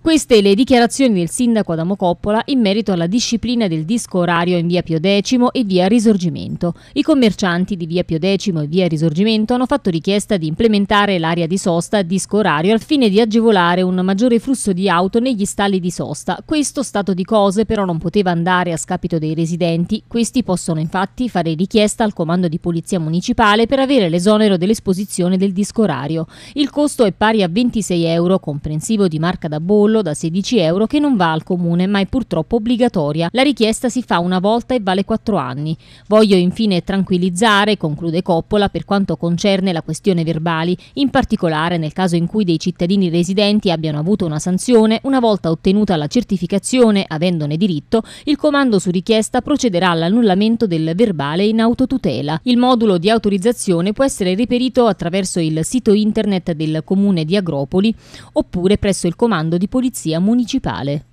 Queste le dichiarazioni del sindaco Adamo Coppola in merito alla disciplina del disco orario in via Pio X e via Risorgimento. I commercianti di via Pio X e via Risorgimento hanno fatto richiesta di implementare l'area di sosta a disco orario al fine di agevolare un maggiore flusso di auto negli stalli di sosta. Questo stato di cose però non poteva andare a scapito dei residenti. Questi possono infatti fare richiesta al comando di polizia municipale per avere l'esonero dell'esposizione del disco orario. Il costo è pari a 26 euro, comprensivo di marca da bollo bollo da 16 euro che non va al comune ma è purtroppo obbligatoria. La richiesta si fa una volta e vale 4 anni. Voglio infine tranquillizzare, conclude Coppola, per quanto concerne la questione verbali, in particolare nel caso in cui dei cittadini residenti abbiano avuto una sanzione, una volta ottenuta la certificazione, avendone diritto, il comando su richiesta procederà all'annullamento del verbale in autotutela. Il modulo di autorizzazione può essere reperito attraverso il sito internet del comune di Agropoli oppure presso il comando di polizia Polizia Municipale.